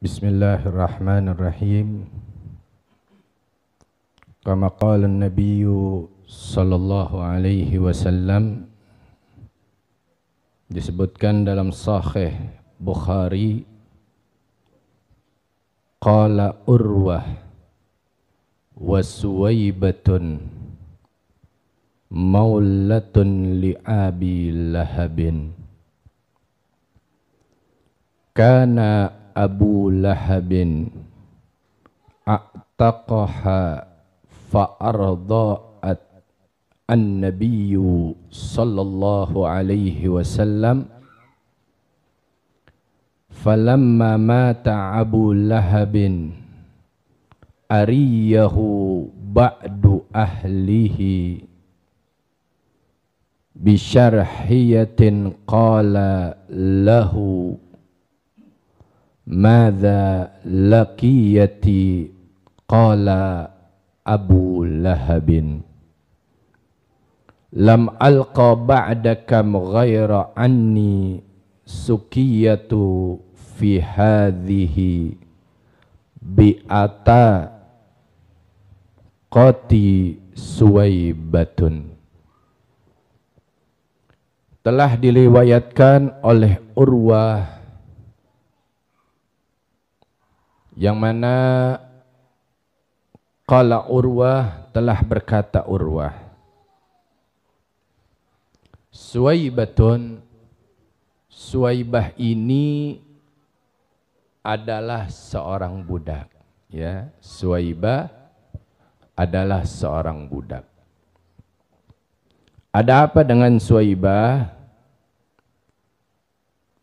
Bismillahirrahmanirrahim. الله الرحمن الرحيم كما قال disebutkan dalam sahih Bukhari qala urwah wa suwaibatun maulatun li lahabin kana Abu Lahabin a'taqaha fa'arda'at an-nabiyyu sallallahu alaihi wasallam falamma mata Abu Lahabin ariyahu ba'du ahlihi Bisharhiyatin qala lahu Mada laqiyati qala Abu Lahabin Lam alqa ba'dakam ghaira anni sukiyatu fi hadhihi bi'ata qati suwaibatun telah diriwayatkan oleh Urwah yang mana qala Urwah telah berkata Urwah Suwaibatun Suwaibah ini adalah seorang budak ya Suwaibah adalah seorang budak Ada apa dengan Suwaibah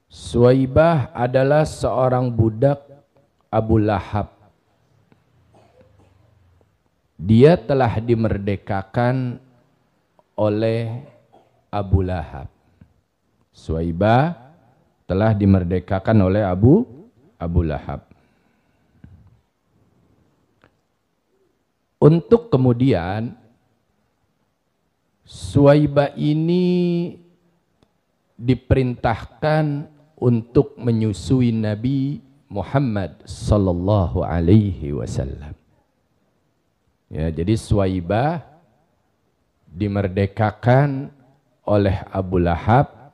Suwaibah adalah seorang budak Abu Lahab dia telah dimerdekakan oleh Abu Lahab. Suwaiba telah dimerdekakan oleh Abu Abu Lahab. Untuk kemudian Suwaiba ini diperintahkan untuk menyusui Nabi Muhammad sallallahu alaihi wasallam. Ya, jadi Suwaibah dimerdekakan oleh Abu Lahab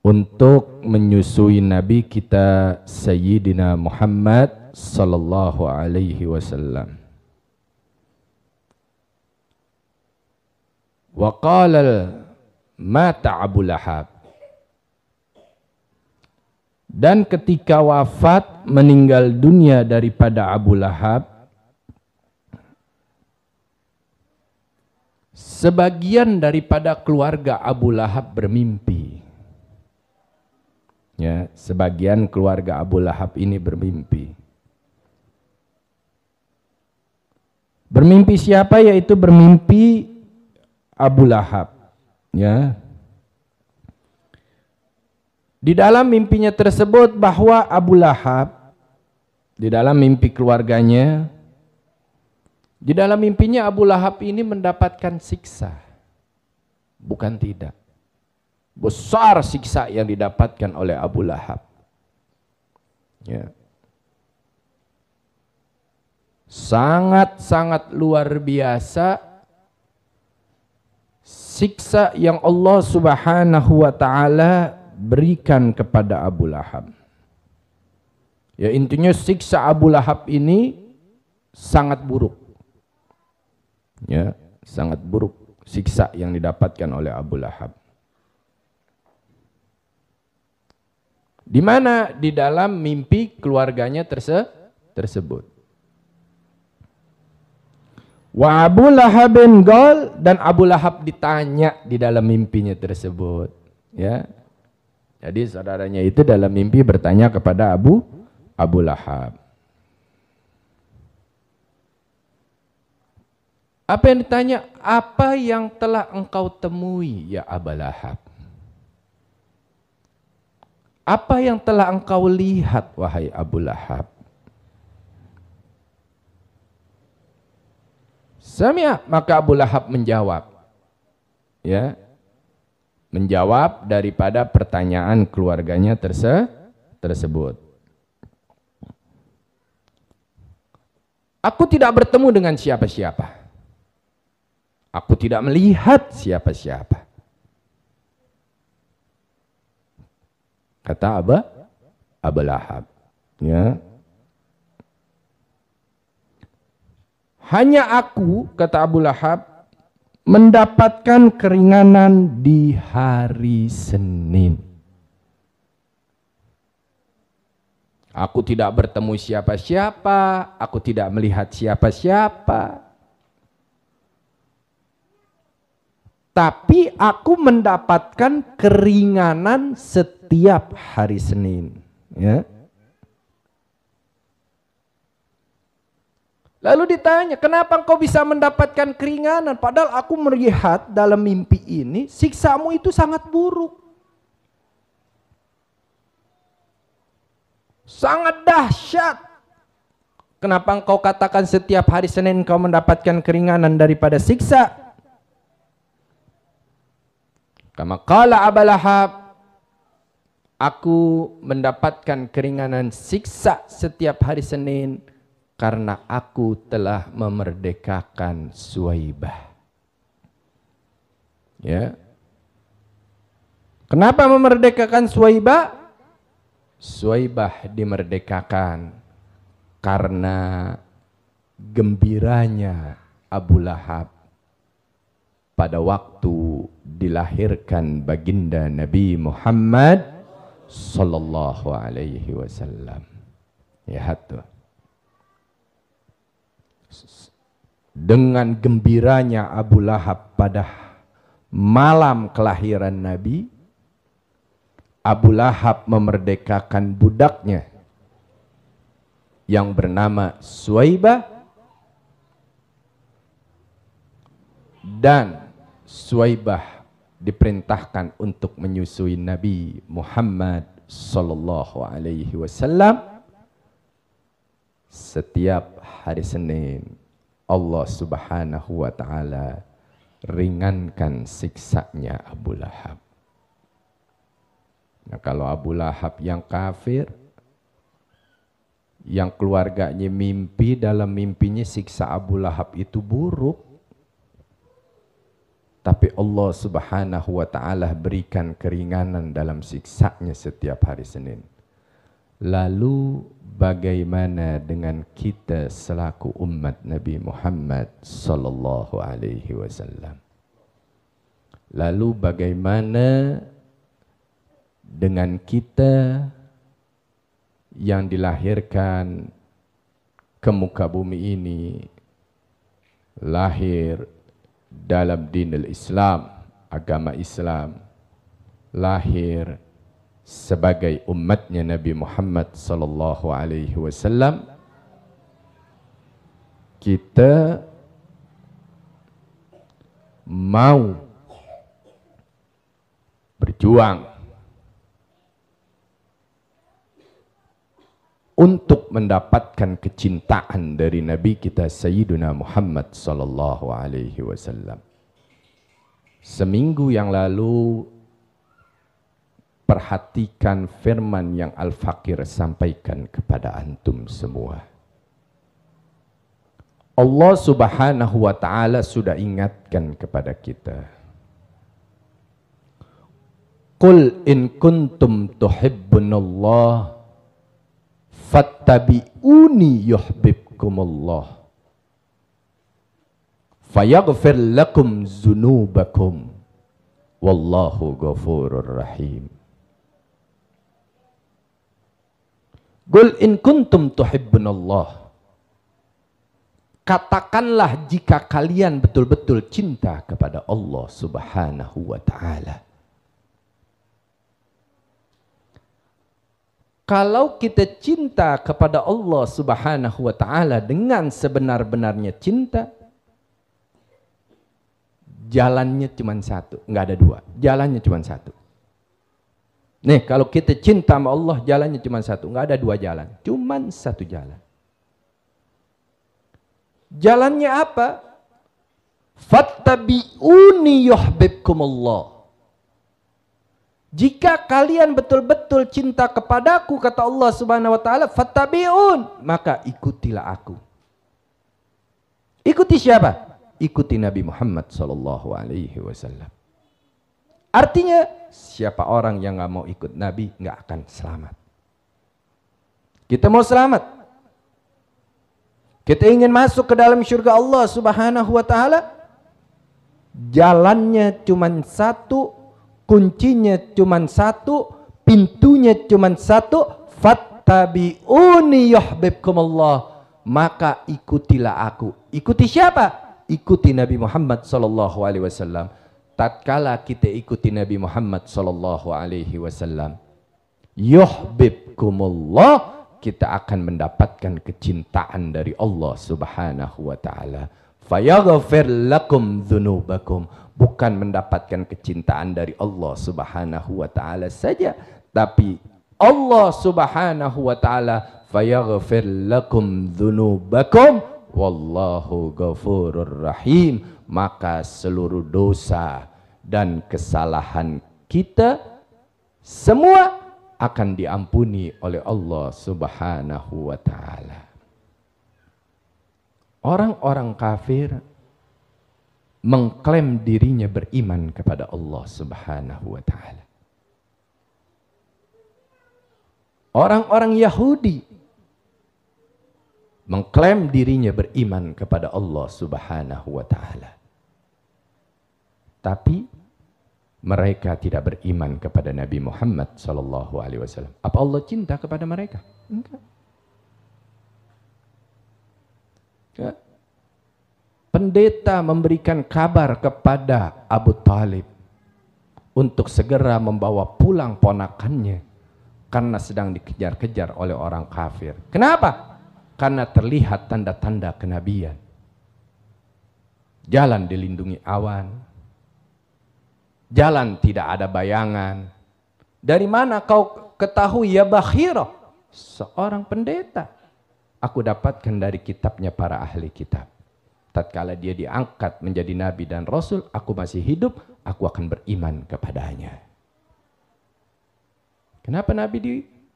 untuk menyusui nabi kita Sayyidina Muhammad sallallahu alaihi wasallam. Wa qala ma Lahab dan ketika wafat meninggal dunia daripada Abu Lahab sebagian daripada keluarga Abu Lahab bermimpi ya sebagian keluarga Abu Lahab ini bermimpi bermimpi siapa yaitu bermimpi Abu Lahab ya di dalam mimpinya tersebut bahwa Abu Lahab di dalam mimpi keluarganya di dalam mimpinya Abu Lahab ini mendapatkan siksa. Bukan tidak. Besar siksa yang didapatkan oleh Abu Lahab. Ya. Sangat-sangat luar biasa siksa yang Allah Subhanahu wa taala berikan kepada Abu Lahab. Ya intinya siksa Abu Lahab ini sangat buruk. Ya, sangat buruk siksa yang didapatkan oleh Abu Lahab. Di mana di dalam mimpi keluarganya terse tersebut. Wa Abu bin gol dan Abu Lahab ditanya di dalam mimpinya tersebut, ya. Jadi saudaranya itu dalam mimpi bertanya kepada Abu Abu Lahab. Apa yang ditanya? Apa yang telah engkau temui ya Abu Lahab? Apa yang telah engkau lihat wahai Abu Lahab? Samia maka Abu Lahab menjawab. Ya, menjawab daripada pertanyaan keluarganya terse tersebut. Aku tidak bertemu dengan siapa-siapa. Aku tidak melihat siapa-siapa. Kata Aba, Aba Lahab. Ya. Hanya aku, kata Abu Lahab, mendapatkan keringanan di hari Senin. Aku tidak bertemu siapa-siapa, aku tidak melihat siapa-siapa. Tapi aku mendapatkan keringanan setiap hari Senin, ya. Lalu ditanya, kenapa engkau bisa mendapatkan keringanan? Padahal aku melihat dalam mimpi ini, siksamu itu sangat buruk. Sangat dahsyat. Kenapa engkau katakan setiap hari Senin engkau mendapatkan keringanan daripada siksa? Kama kala abalahab, aku mendapatkan keringanan siksa setiap hari Senin karena aku telah memerdekakan Suwaibah. Ya. Kenapa memerdekakan Suwaibah? Suwaibah dimerdekakan karena gembiranya Abu Lahab pada waktu dilahirkan baginda Nabi Muhammad sallallahu alaihi wasallam. Ya hatu dengan gembiranya Abu Lahab pada malam kelahiran Nabi, Abu Lahab memerdekakan budaknya yang bernama Suwaibah dan Suwaibah diperintahkan untuk menyusui Nabi Muhammad sallallahu alaihi wasallam setiap hari Senin Allah Subhanahu wa taala ringankan siksanya Abu Lahab. Nah, kalau Abu Lahab yang kafir yang keluarganya mimpi dalam mimpinya siksa Abu Lahab itu buruk. Tapi Allah Subhanahu wa taala berikan keringanan dalam siksanya setiap hari Senin. Lalu bagaimana dengan kita selaku umat Nabi Muhammad sallallahu alaihi wasallam? Lalu bagaimana dengan kita yang dilahirkan ke muka bumi ini lahir dalam dinul Islam, agama Islam, lahir sebagai umatnya Nabi Muhammad sallallahu alaihi wasallam kita mau berjuang untuk mendapatkan kecintaan dari Nabi kita Sayyidina Muhammad sallallahu alaihi wasallam. Seminggu yang lalu perhatikan firman yang Al-Fakir sampaikan kepada antum semua. Allah Subhanahu wa taala sudah ingatkan kepada kita. Qul in kuntum tuhibbunallah fattabi'uni Allah, fayaghfir lakum zunubakum, wallahu ghafurur rahim. Gul in kuntum tuhibbunallah. Katakanlah jika kalian betul-betul cinta kepada Allah Subhanahu wa taala. Kalau kita cinta kepada Allah Subhanahu wa taala dengan sebenar-benarnya cinta, jalannya cuma satu, nggak ada dua. Jalannya cuma satu. Nih, kalau kita cinta sama Allah, jalannya cuma satu. Nggak ada dua jalan. cuma satu jalan. Jalannya apa? Fattabi'uni Allah. Jika kalian betul-betul cinta kepadaku, kata Allah subhanahu wa ta'ala, fattabi'un, maka ikutilah aku. Ikuti siapa? Ikuti Nabi Muhammad sallallahu alaihi wasallam. Artinya siapa orang yang nggak mau ikut Nabi nggak akan selamat. Kita mau selamat. Kita ingin masuk ke dalam surga Allah Subhanahu wa taala. Jalannya cuma satu, kuncinya cuma satu, pintunya cuma satu, fattabi'uni yuhibbukumullah. Maka ikutilah aku. Ikuti siapa? Ikuti Nabi Muhammad sallallahu alaihi wasallam tatkala kita ikuti Nabi Muhammad sallallahu alaihi wasallam yuhibbukumullah kita akan mendapatkan kecintaan dari Allah Subhanahu wa taala fayaghfir lakum dzunubakum bukan mendapatkan kecintaan dari Allah Subhanahu wa taala saja tapi Allah Subhanahu wa taala fayaghfir lakum dzunubakum wallahu ghafurur rahim maka seluruh dosa dan kesalahan kita semua akan diampuni oleh Allah Subhanahu wa taala. Orang-orang kafir mengklaim dirinya beriman kepada Allah Subhanahu wa taala. Orang-orang Yahudi mengklaim dirinya beriman kepada Allah Subhanahu wa taala tapi mereka tidak beriman kepada Nabi Muhammad Sallallahu Alaihi Wasallam. Apa Allah cinta kepada mereka? Enggak. Enggak. Ya. Pendeta memberikan kabar kepada Abu Talib untuk segera membawa pulang ponakannya karena sedang dikejar-kejar oleh orang kafir. Kenapa? Karena terlihat tanda-tanda kenabian. Jalan dilindungi awan, Jalan tidak ada bayangan. Dari mana kau ketahui ya Bakhir? Seorang pendeta. Aku dapatkan dari kitabnya para ahli kitab. Tatkala dia diangkat menjadi nabi dan rasul, aku masih hidup, aku akan beriman kepadanya. Kenapa nabi di,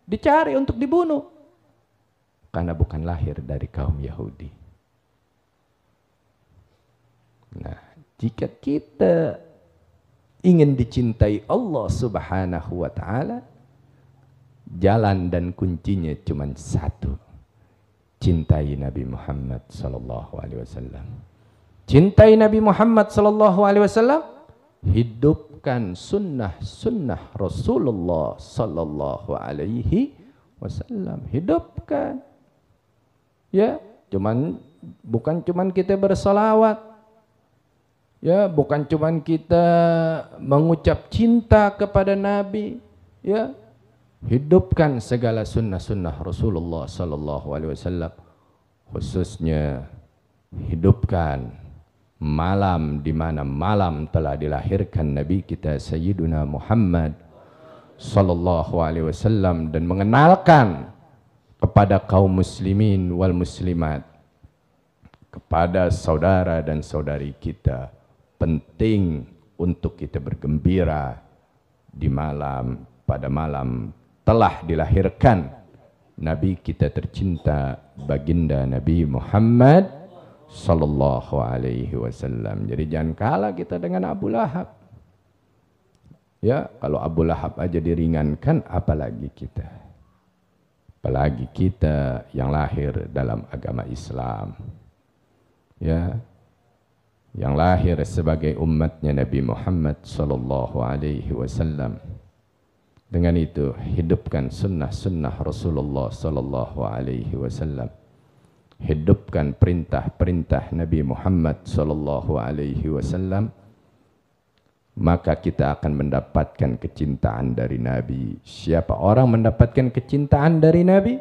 dicari untuk dibunuh? Karena bukan lahir dari kaum Yahudi. Nah, jika kita ingin dicintai Allah Subhanahu wa taala, jalan dan kuncinya cuma satu. Cintai Nabi Muhammad sallallahu alaihi wasallam. Cintai Nabi Muhammad sallallahu alaihi wasallam, hidupkan sunnah-sunnah Rasulullah sallallahu alaihi wasallam. Hidupkan. Ya, cuman bukan cuman kita bersalawat Ya, bukan cuman kita mengucap cinta kepada Nabi, ya. Hidupkan segala sunnah-sunnah Rasulullah sallallahu alaihi wasallam khususnya hidupkan malam di mana malam telah dilahirkan Nabi kita Sayyiduna Muhammad sallallahu alaihi wasallam dan mengenalkan kepada kaum muslimin wal muslimat kepada saudara dan saudari kita penting untuk kita bergembira di malam pada malam telah dilahirkan nabi kita tercinta baginda Nabi Muhammad sallallahu alaihi wasallam. Jadi jangan kalah kita dengan Abu Lahab. Ya, kalau Abu Lahab aja diringankan apalagi kita. Apalagi kita yang lahir dalam agama Islam. Ya, yang lahir sebagai umatnya Nabi Muhammad sallallahu alaihi wasallam. Dengan itu hidupkan sunnah-sunnah Rasulullah sallallahu alaihi wasallam. Hidupkan perintah-perintah Nabi Muhammad sallallahu alaihi wasallam maka kita akan mendapatkan kecintaan dari Nabi. Siapa orang mendapatkan kecintaan dari Nabi,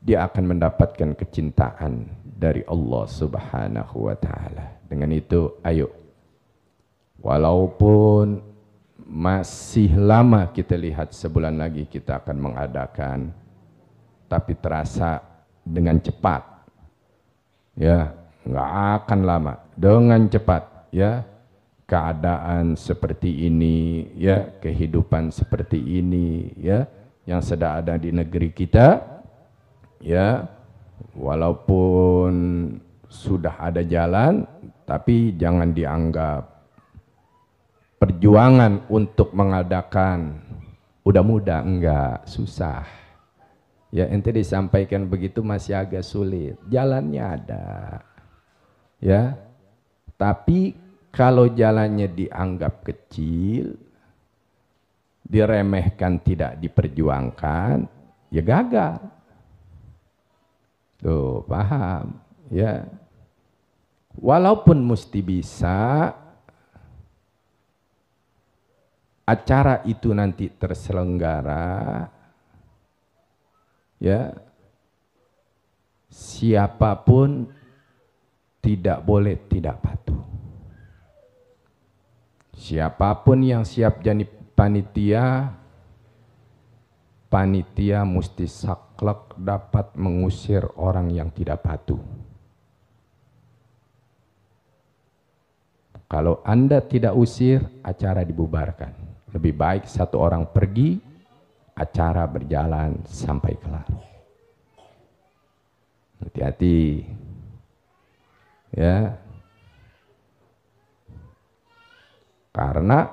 dia akan mendapatkan kecintaan dari Allah Subhanahu wa taala. Dengan itu, ayo. Walaupun masih lama kita lihat sebulan lagi kita akan mengadakan, tapi terasa dengan cepat. Ya, nggak akan lama. Dengan cepat, ya. Keadaan seperti ini, ya, kehidupan seperti ini, ya, yang sedang ada di negeri kita, ya, walaupun sudah ada jalan, tapi jangan dianggap perjuangan untuk mengadakan udah mudah enggak susah ya ente disampaikan begitu masih agak sulit jalannya ada ya tapi kalau jalannya dianggap kecil diremehkan tidak diperjuangkan ya gagal tuh paham Ya. Walaupun mesti bisa acara itu nanti terselenggara ya siapapun tidak boleh tidak patuh. Siapapun yang siap jadi panitia, panitia mesti saklek dapat mengusir orang yang tidak patuh. Kalau Anda tidak usir, acara dibubarkan. Lebih baik satu orang pergi, acara berjalan sampai kelar. Hati-hati. Ya. Karena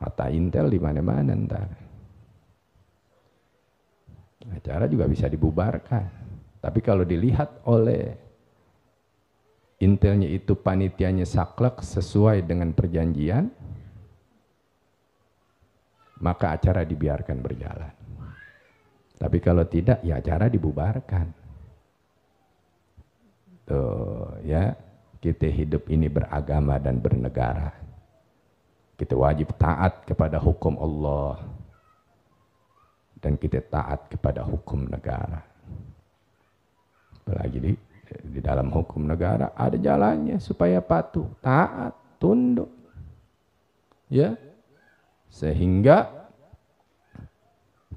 mata intel di mana-mana ntar. Acara juga bisa dibubarkan. Tapi kalau dilihat oleh intelnya itu panitianya saklek sesuai dengan perjanjian, maka acara dibiarkan berjalan. Tapi kalau tidak, ya acara dibubarkan. Tuh, ya kita hidup ini beragama dan bernegara. Kita wajib taat kepada hukum Allah dan kita taat kepada hukum negara. Apalagi di di dalam hukum negara ada jalannya supaya patuh, taat, tunduk. Ya. Sehingga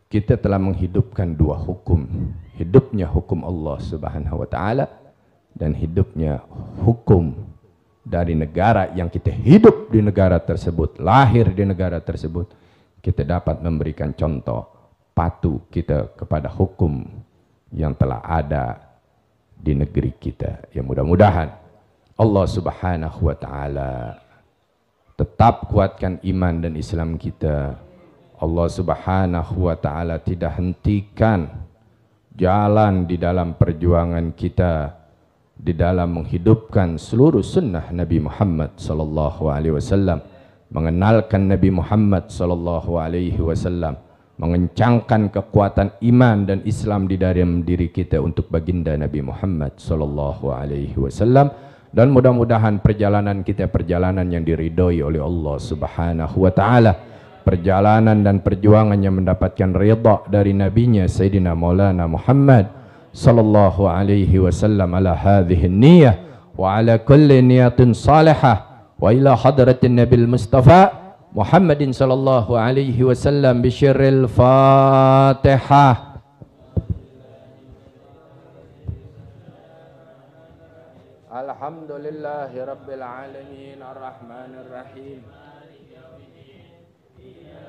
kita telah menghidupkan dua hukum. Hidupnya hukum Allah Subhanahu wa taala dan hidupnya hukum dari negara yang kita hidup di negara tersebut, lahir di negara tersebut. Kita dapat memberikan contoh patuh kita kepada hukum yang telah ada di negeri kita. Ya mudah-mudahan Allah Subhanahu wa taala tetap kuatkan iman dan Islam kita. Allah Subhanahu wa taala tidak hentikan jalan di dalam perjuangan kita di dalam menghidupkan seluruh sunnah Nabi Muhammad sallallahu alaihi wasallam mengenalkan Nabi Muhammad sallallahu alaihi wasallam mengencangkan kekuatan iman dan Islam di dalam diri kita untuk baginda Nabi Muhammad sallallahu alaihi wasallam dan mudah-mudahan perjalanan kita perjalanan yang diridhoi oleh Allah Subhanahu wa taala perjalanan dan perjuangan yang mendapatkan ridha dari nabinya Sayyidina Maulana Muhammad sallallahu alaihi wasallam ala hadhihi niyyah wa ala kulli niyatin salihah wa ila hadratin Nabi mustafa محمد صلى الله عليه وسلم بشر الفاتحه الحمد لله رب العالمين الرحمن الرحيم